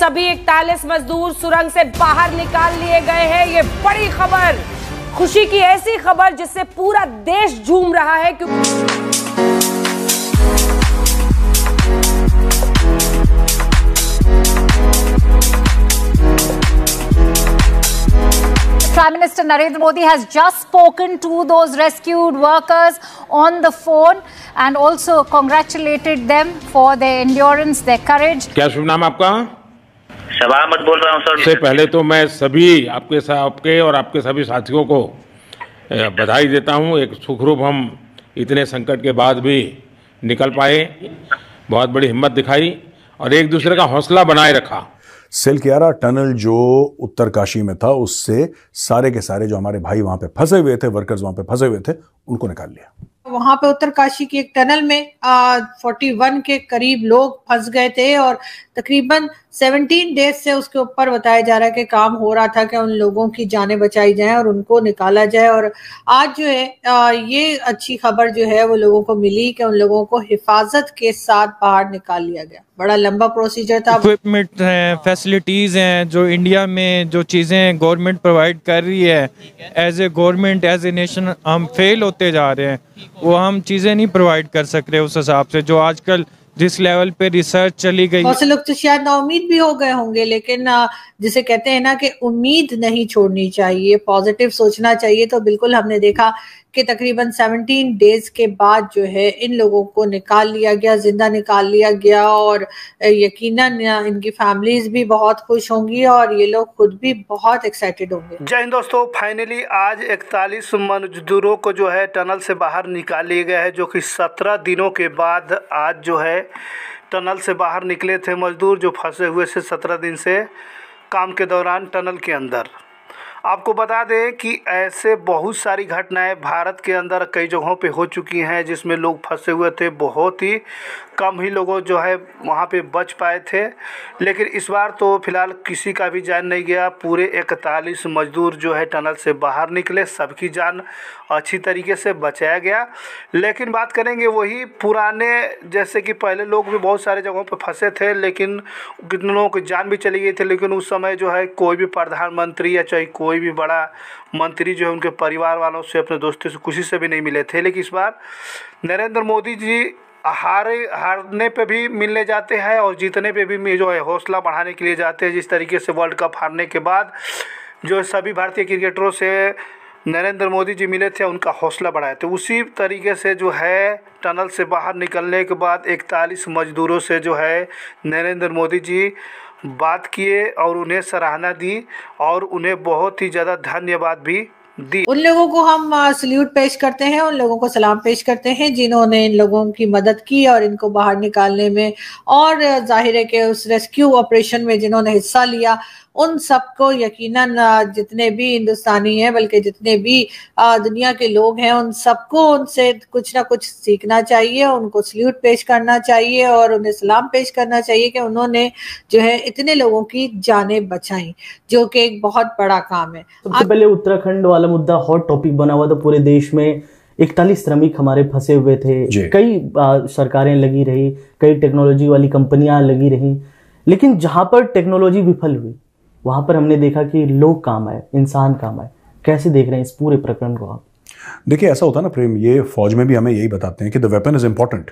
सभी इकतालीस मजदूर सुरंग से बाहर निकाल लिए गए हैं ये बड़ी खबर खुशी की ऐसी खबर जिससे पूरा देश झूम रहा है क्योंकि Prime Minister Narendra Modi has just spoken to those rescued workers on the phone and also congratulated them for their endurance, their courage. क्या शुभ नाम आपका? सभा मत बोल रहा हूँ सर से पहले तो मैं सभी आपके साथ आपके और आपके सभी साथियों को बधाई देता हूँ एक सुखरूप हम इतने संकट के बाद भी निकल पाए बहुत बड़ी हिम्मत दिखाई और एक दूसरे का हौसला बनाए रखा सिल्कियारा टनल जो उत्तरकाशी में था उससे सारे के सारे जो हमारे भाई वहां पे फंसे हुए थे वर्कर्स वहां पे फंसे हुए थे उनको निकाल लिया वहां पे उत्तरकाशी की एक टनल में फोर्टी वन के करीब लोग फंस गए थे और तकरीबन सेवनटीन डेज से उसके ऊपर बताया जा रहा है कि काम हो रहा था कि उन लोगों की जाने बचाई जाए और उनको निकाला जाए और आज जो है आ, ये अच्छी खबर जो है वो लोगों को मिली कि उन लोगों को हिफाजत के साथ बाहर निकाल लिया गया बड़ा लंबा प्रोसीजर था इक्विपमेंट है फैसिलिटीज हैं जो इंडिया में जो चीजें गवर्नमेंट प्रोवाइड कर रही है as a government as a nation हम फेल होते होते जा रहे हैं वो हम चीज़ें नहीं प्रोवाइड कर सक रहे उस हिसाब से जो आजकल जिस लेवल पे रिसर्च चली गई बहुत से लोग तो शायद नाउमीद भी हो गए होंगे लेकिन जिसे कहते हैं ना कि उम्मीद नहीं छोड़नी चाहिए पॉजिटिव सोचना चाहिए तो बिल्कुल हमने देखा के तकरीबन 17 डेज के बाद जो है इन लोगों को निकाल लिया गया जिंदा निकाल लिया गया और यकीनन इनकी फैमिलीज भी बहुत खुश होंगी और ये लोग खुद भी बहुत एक्साइटेड होंगे जय हिंद दोस्तों फाइनली आज इकतालीस मजदूरों को जो है टनल से बाहर निकाल लिया गया है जो कि सत्रह दिनों के बाद आज जो है टनल से बाहर निकले थे मजदूर जो फंसे हुए थे सत्रह दिन से काम के दौरान टनल के अंदर आपको बता दें कि ऐसे बहुत सारी घटनाएं भारत के अंदर कई जगहों पे हो चुकी हैं जिसमें लोग फंसे हुए थे बहुत ही कम ही लोगों जो है वहाँ पे बच पाए थे लेकिन इस बार तो फिलहाल किसी का भी जान नहीं गया पूरे इकतालीस मजदूर जो है टनल से बाहर निकले सबकी जान अच्छी तरीके से बचाया गया लेकिन बात करेंगे वही पुराने जैसे कि पहले लोग भी बहुत सारे जगहों पर फंसे थे लेकिन कितने लोगों की जान भी चली गई थी लेकिन उस समय जो है कोई भी प्रधानमंत्री या चाहे कोई भी बड़ा मंत्री जो है उनके परिवार वालों से अपने दोस्तों से किसी से भी नहीं मिले थे लेकिन इस बार नरेंद्र मोदी जी हारे हारने पे भी मिलने जाते हैं और जीतने पे भी जो है हौसला बढ़ाने के लिए जाते हैं जिस तरीके से वर्ल्ड कप हारने के बाद जो सभी भारतीय क्रिकेटरों से नरेंद्र मोदी जी मिले थे उनका हौसला बढ़ाए थे तो उसी तरीके से जो है टनल से बाहर निकलने के बाद इकतालीस मजदूरों से जो है नरेंद्र मोदी जी बात किए और उन्हें सराहना दी और उन्हें बहुत ही ज़्यादा धन्यवाद भी दी उन लोगों को हम सल्यूट पेश करते हैं उन लोगों को सलाम पेश करते हैं जिन्होंने इन लोगों की मदद की और इनको बाहर निकालने में और जाहिर है कि उस रेस्क्यू ऑपरेशन में जिन्होंने हिस्सा लिया उन सबको यकीनन जितने भी हिंदुस्तानी हैं बल्कि जितने भी दुनिया के लोग हैं उन सबको उनसे कुछ ना कुछ सीखना चाहिए उनको सल्यूट पेश करना चाहिए और उन्हें सलाम पेश करना चाहिए कि उन्होंने जो है इतने लोगों की जानें बचाई जो कि एक बहुत बड़ा काम है सबसे पहले उत्तराखंड वाला मुद्दा हॉट टॉपिक बना हुआ था पूरे देश में इकतालीस श्रमिक हमारे फंसे हुए थे कई सरकारें लगी रही कई टेक्नोलॉजी वाली कंपनियां लगी रही लेकिन जहां पर टेक्नोलॉजी विफल हुई वहाँ पर हमने देखा कि लोग काम आए इंसान काम आए कैसे देख रहे हैं इस पूरे प्रकरण को आप देखिए ऐसा होता है ना प्रेम ये फौज में भी हमें यही बताते हैं कि the weapon is important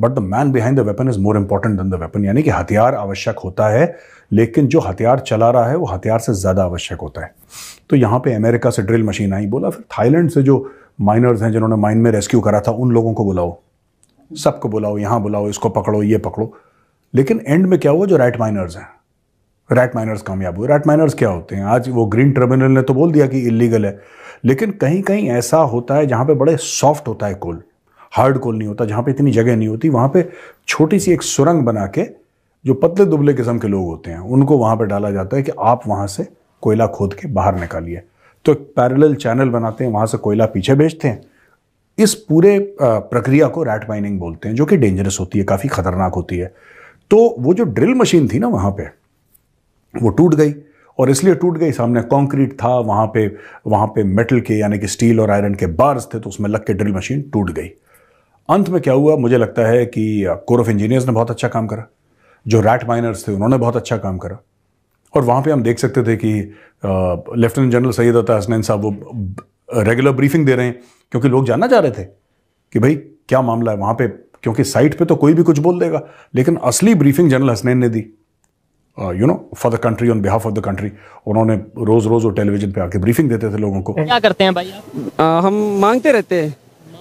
but the man behind the weapon is more important than the weapon यानी कि हथियार आवश्यक होता है लेकिन जो हथियार चला रहा है वो हथियार से ज़्यादा आवश्यक होता है तो यहाँ पे अमेरिका से ड्रिल मशीन आई बोला फिर थाईलैंड से जो माइनर्स हैं जिन्होंने माइन में रेस्क्यू करा था उन लोगों को बुलाओ सबको बुलाओ यहाँ बुलाओ इसको पकड़ो ये पकड़ो लेकिन एंड में क्या हुआ जो राइट माइनर्स हैं रैट माइनर्स कामयाब हुए रैट माइनर्स क्या होते हैं आज वो ग्रीन ट्रिब्यूनल ने तो बोल दिया कि इलीगल है लेकिन कहीं कहीं ऐसा होता है जहाँ पे बड़े सॉफ्ट होता है कोल हार्ड कोल नहीं होता जहाँ पे इतनी जगह नहीं होती वहाँ पे छोटी सी एक सुरंग बना के जो पतले दुबले किस्म के लोग होते हैं उनको वहाँ पर डाला जाता है कि आप वहाँ से कोयला खोद के बाहर निकालिए तो एक पैरल चैनल बनाते हैं वहाँ से कोयला पीछे भेजते हैं इस पूरे प्रक्रिया को रैट माइनिंग बोलते हैं जो कि डेंजरस होती है काफ़ी खतरनाक होती है तो वो जो ड्रिल मशीन थी ना वहाँ पर वो टूट गई और इसलिए टूट गई सामने कंक्रीट था वहाँ पे वहाँ पे मेटल के यानी कि स्टील और आयरन के बार्स थे तो उसमें लग के ड्रिल मशीन टूट गई अंत में क्या हुआ मुझे लगता है कि कोर ऑफ इंजीनियर्स ने बहुत अच्छा काम करा जो रैट माइनर्स थे उन्होंने बहुत अच्छा काम करा और वहाँ पे हम देख सकते थे कि लेफ्टिनेंट जनरल सैयद अता हसनैन साहब वो रेगुलर ब्रीफिंग दे रहे हैं क्योंकि लोग जानना चाह रहे थे कि भाई क्या मामला है वहाँ पे क्योंकि साइट पे तो कोई भी कुछ बोल देगा लेकिन असली ब्रीफिंग जनरल हसनैन ने दी you know for the country on behalf of the country उन्होंने रोज रोज वो टेलीविजन पे आके ब्रीफिंग देते थे लोगों को क्या करते हैं भाई आप हम मांगते रहते हैं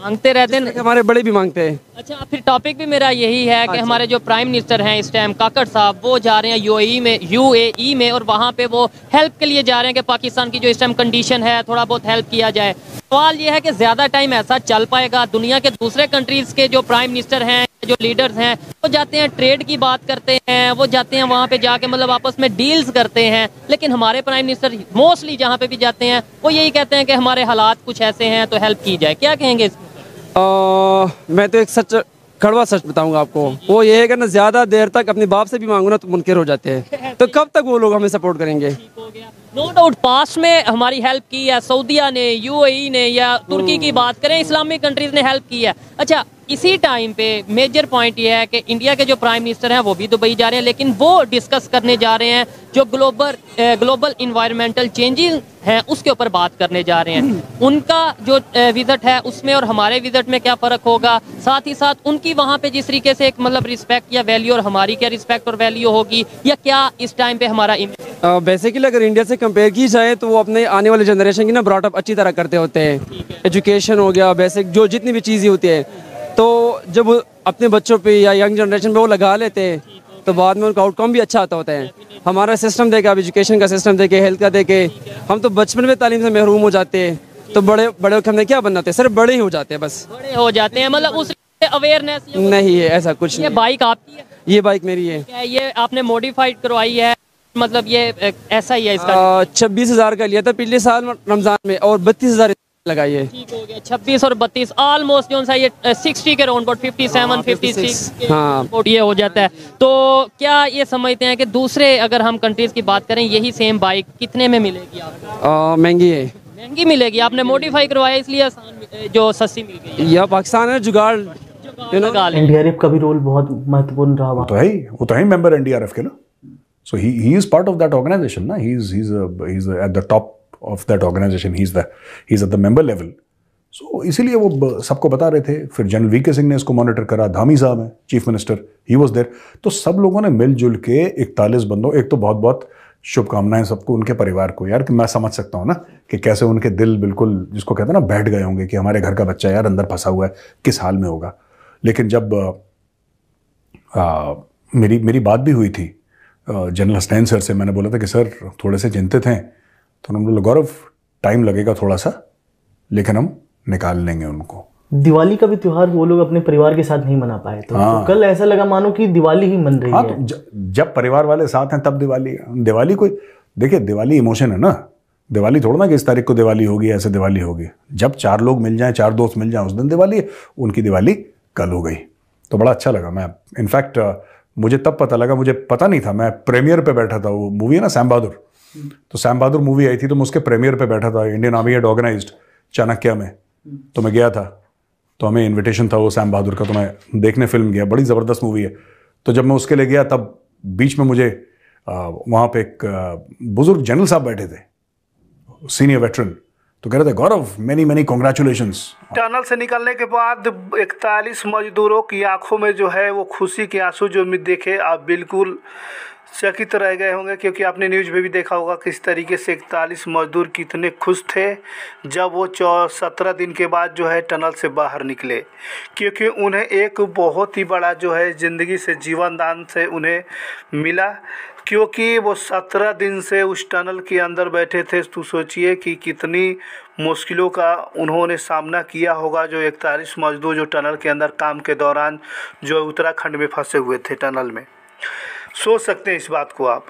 मांगते रहते हैं हमारे बड़े भी मांगते हैं अच्छा फिर टॉपिक भी मेरा यही है कि हाँ हमारे जो प्राइम मिनिस्टर हैं इस टाइम काकड़ साहब वो जा रहे हैं यूएई e में यूएई e में और वहाँ पे वो हेल्प के लिए जा रहे हैं कि पाकिस्तान की जो इस टाइम कंडीशन है थोड़ा बहुत हेल्प किया जाए सवाल ये है कि ज़्यादा टाइम ऐसा चल पाएगा दुनिया के दूसरे कंट्रीज़ के जो प्राइम मिनिस्टर हैं जो लीडर्स हैं वो जाते हैं ट्रेड की बात करते हैं वो जाते हैं वहाँ पे जाके मतलब आपस में डील्स करते हैं लेकिन हमारे प्राइम मिनिस्टर मोस्टली जहाँ पे भी जाते हैं वो यही कहते हैं कि हमारे हालात कुछ ऐसे हैं तो हेल्प की जाए क्या कहेंगे इसमें आ, मैं तो एक सच कड़वा सच बताऊंगा आपको वो ये है कि ना ज़्यादा देर तक अपने बाप से भी मांगो ना तो मुनकर हो जाते हैं तो कब तक वो लोग हमें सपोर्ट करेंगे नो डाउट पास में हमारी हेल्प की है सऊदीया ने यूएई e ने या तुर्की की हम्म। बात करें इस्लामिक कंट्रीज ने हेल्प की है अच्छा इसी टाइम पे मेजर पॉइंट ये है कि इंडिया के जो प्राइम मिनिस्टर हैं वो भी दुबई जा रहे हैं लेकिन वो डिस्कस करने जा रहे हैं जो ग्लोबल ग्लोबल इन्वायरमेंटल चेंजेस हैं उसके ऊपर बात करने जा रहे हैं हम्म। उनका जो विज़िट है उसमें और हमारे विज़िट में क्या फ़र्क होगा साथ ही साथ उनकी वहाँ पे जिस तरीके से एक मतलब रिस्पेक्ट या वैल्यू और हमारी क्या रिस्पेक्ट और वैल्यू होगी या क्या इस टाइम पे हमारा बेसिकली अगर इंडिया से कंपेयर की जाए तो वो अपने आने वाले जनरेशन की ना ब्रॉटअप अच्छी तरह करते होते हैं एजुकेशन हो गया बेसिक जो जितनी भी चीज़ें होती है तो जब अपने बच्चों पे या यंग जनरेशन पे वो लगा लेते हैं तो बाद में उनका आउटकम भी अच्छा आता होता है हमारा सिस्टम देखे आप एजुकेशन का सिस्टम देखे हेल्थ का देखे हम तो बचपन में तालीम से महरूम हो जाते हैं तो बड़े बड़े होकर हमने क्या बनाते हैं सिर्फ बड़े ही हो जाते हैं बस बड़े हो जाते हैं मतलब उस अवेयरनेस नहीं है ऐसा कुछ नहीं बाइक आपकी है ये बाइक मेरी है ये आपने मॉडिफाइड करवाई है मतलब ये ऐसा ही है इसका छब्बीस हजार का लिया था पिछले साल रमजान में और बत्तीस हजार लगाइए छब्बीस और बत्तीस ऑलमोस्ट जो सा ये सिक्सटी के round fifty seven fifty six ये हो जाता है तो क्या ये समझते हैं कि दूसरे अगर हम कंट्रीज की बात करें यही सेम बाइक कितने में मिलेगी आपको महंगी है महंगी मिलेगी आपने मॉडिफाई करवाया इसलिए जो सस्ती मिल गई यह पाकिस्तान है जुगाड़ एनडीआरएफ का भी रोल बहुत महत्वपूर्ण रहा तो वो तो है वो तो है मेंबर एनडीआरएफ के ना so he he is part of that organisation ना he is he is at the top of that organisation he is the he is at the member level so इसीलिए वो सबको बता रहे थे फिर जनरल वी के सिंह ने इसको मॉनिटर करा धामी साहब हैं chief minister he was there तो सब लोगों ने मिलजुल के इकतालीस बंदों एक तो बहुत बहुत शुभकामनाएं सबको उनके परिवार को यार कि मैं समझ सकता हूँ ना कि कैसे उनके दिल बिल्कुल जिसको कहते हैं ना बैठ गए होंगे कि हमारे घर का बच्चा यार अंदर फंसा हुआ है किस हाल में होगा लेकिन जब आ, मेरी मेरी बात भी हुई थी जनरल हसनैन सर से मैंने बोला था कि सर थोड़े से चिंतित हैं तो हम बोले गौरव टाइम लगेगा थोड़ा सा लेकिन हम निकाल लेंगे उनको दिवाली का भी त्योहार वो लोग अपने परिवार के साथ नहीं मना पाए तो, हाँ। तो कल ऐसा लगा मानो कि दिवाली ही मन रही हाँ, है तो जब परिवार वाले साथ हैं तब दिवाली दिवाली कोई देखिए दिवाली इमोशन है ना दिवाली थोड़ा ना कि इस तारीख को दिवाली होगी ऐसे दिवाली होगी जब चार लोग मिल जाए चार दोस्त मिल जाए उस दिन दिवाली उनकी दिवाली कल हो गई तो बड़ा अच्छा लगा मैं इनफैक्ट मुझे तब पता लगा मुझे पता नहीं था मैं प्रीमियर पे बैठा था वो मूवी है ना सैम बहादुर तो सैम बहादुर मूवी आई थी तो मैं उसके प्रीमियर पे बैठा था Indian Army had organise Chanakya में तो मैं गया था तो हमें इन्विटेशन था वो सैम बहादुर का तो मैं देखने फिल्म गया बड़ी ज़बरदस्त मूवी है तो जब मैं उसके लिए गया तब बीच में मुझे वहाँ पे एक बुज़ुर्ग जनरल साहब बैठे थे सीनियर वेटरन तो कह रहे थे Gaurav many many congratulation tunnel से निकलने के बाद इकतालीस मजदूरों की आंखों में जो है वो खुशी के आंसू जो मैं देखे आप बिल्कुल चकित रह गए होंगे क्योंकि आपने न्यूज में भी देखा होगा किस तरीके से इकतालीस मजदूर कितने खुश थे जब वो चौ सत्रह दिन के बाद जो है टनल से बाहर निकले क्योंकि उन्हें एक बहुत ही बड़ा जो है ज़िंदगी से जीवन दान से उन्हें मिला क्योंकि वो सत्रह दिन से उस टनल के अंदर बैठे थे तो सोचिए कि कितनी मुश्किलों का उन्होंने सामना किया होगा जो इकतालीस मजदूर जो टनल के अंदर काम के दौरान जो उत्तराखंड में फंसे हुए थे टनल में सोच सकते हैं इस बात को आप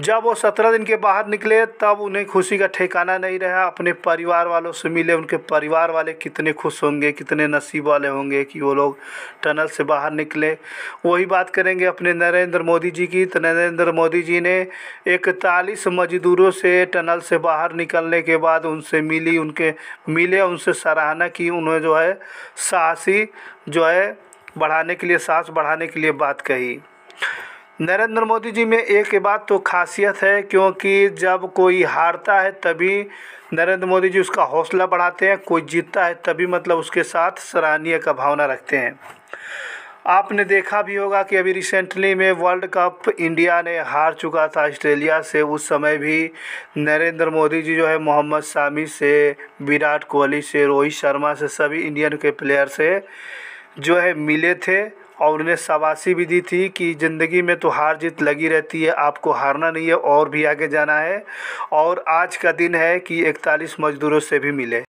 जब वो सत्रह दिन के बाहर निकले तब उन्हें खुशी का ठिकाना नहीं रहा अपने परिवार वालों से मिले उनके परिवार वाले कितने खुश होंगे कितने नसीब वाले होंगे कि वो लोग टनल से बाहर निकले वही बात करेंगे अपने नरेंद्र मोदी जी की तो नरेंद्र मोदी जी ने इकतालीस मजदूरों से टनल से बाहर निकलने के बाद उनसे मिली उनके मिले उनसे सराहना की उन्हें जो है साहसी जो है बढ़ाने के लिए साहस बढ़ाने के लिए बात कही नरेंद्र मोदी जी में एक बात तो खासियत है क्योंकि जब कोई हारता है तभी नरेंद्र मोदी जी उसका हौसला बढ़ाते हैं कोई जीतता है तभी मतलब उसके साथ सराहनीय का भावना रखते हैं आपने देखा भी होगा कि अभी रिसेंटली में वर्ल्ड कप इंडिया ने हार चुका था ऑस्ट्रेलिया से उस समय भी नरेंद्र मोदी जी जो है मोहम्मद शामी से विराट कोहली से रोहित शर्मा से सभी इंडियन के प्लेयर से जो है मिले थे और उन्हें शाबाशी भी दी थी कि ज़िंदगी में तो हार जीत लगी रहती है आपको हारना नहीं है और भी आगे जाना है और आज का दिन है कि इकतालीस मज़दूरों से भी मिले